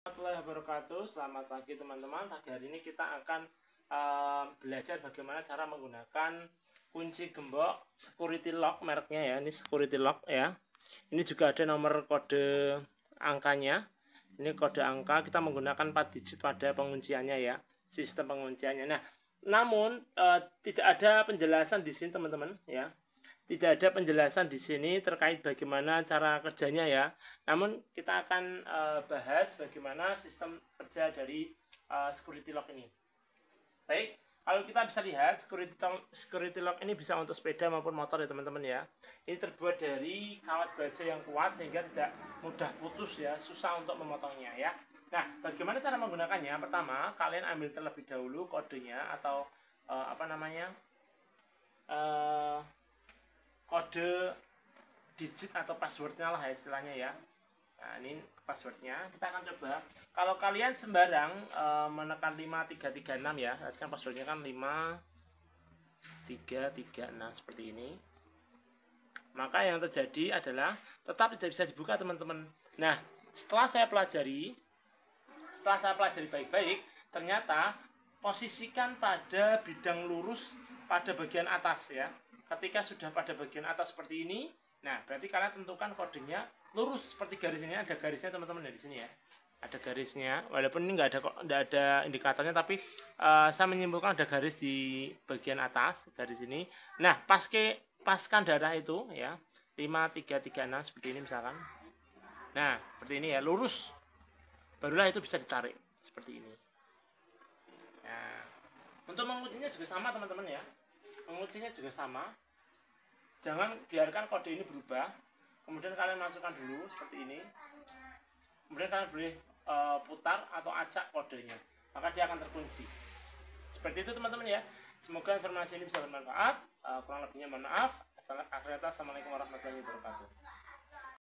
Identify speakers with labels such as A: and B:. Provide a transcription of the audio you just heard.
A: Assalamualaikum wabarakatuh. Selamat pagi teman-teman. Pagi hari ini kita akan uh, belajar bagaimana cara menggunakan kunci gembok security lock mereknya ya. Ini security lock ya. Ini juga ada nomor kode angkanya. Ini kode angka kita menggunakan 4 digit pada pengunciannya ya. Sistem pengunciannya. Nah, namun uh, tidak ada penjelasan di sini teman-teman ya tidak ada penjelasan di sini terkait bagaimana cara kerjanya ya. Namun kita akan uh, bahas bagaimana sistem kerja dari uh, security lock ini. Baik, kalau kita bisa lihat security lock, security lock ini bisa untuk sepeda maupun motor ya teman-teman ya. Ini terbuat dari kawat baja yang kuat sehingga tidak mudah putus ya, susah untuk memotongnya ya. Nah, bagaimana cara menggunakannya? Pertama, kalian ambil terlebih dahulu kodenya atau uh, apa namanya? Uh, kode digit atau passwordnya lah istilahnya ya nah ini passwordnya kita akan coba kalau kalian sembarang e, menekan 5336 ya Lihat kan passwordnya kan 5336 seperti ini maka yang terjadi adalah tetap tidak bisa dibuka teman-teman nah setelah saya pelajari setelah saya pelajari baik-baik ternyata posisikan pada bidang lurus pada bagian atas ya. Ketika sudah pada bagian atas seperti ini, nah berarti kalian tentukan kodenya lurus seperti garis ini ada garisnya teman-teman ya di sini ya. Ada garisnya, walaupun ini nggak ada nggak ada indikatornya, tapi uh, saya menyimpulkan ada garis di bagian atas garis ini. Nah pas ke paskan darah itu ya 5336 seperti ini misalkan. Nah seperti ini ya lurus, barulah itu bisa ditarik seperti ini. Nah, untuk menguncinya juga sama teman-teman ya. Menguncinya juga sama. Jangan biarkan kode ini berubah. Kemudian kalian masukkan dulu seperti ini. Kemudian kalian boleh e, putar atau acak kodenya. Maka dia akan terkunci. Seperti itu teman-teman ya. Semoga informasi ini bisa bermanfaat. E, kurang lebihnya mohon maaf. Assalamualaikum warahmatullahi wabarakatuh.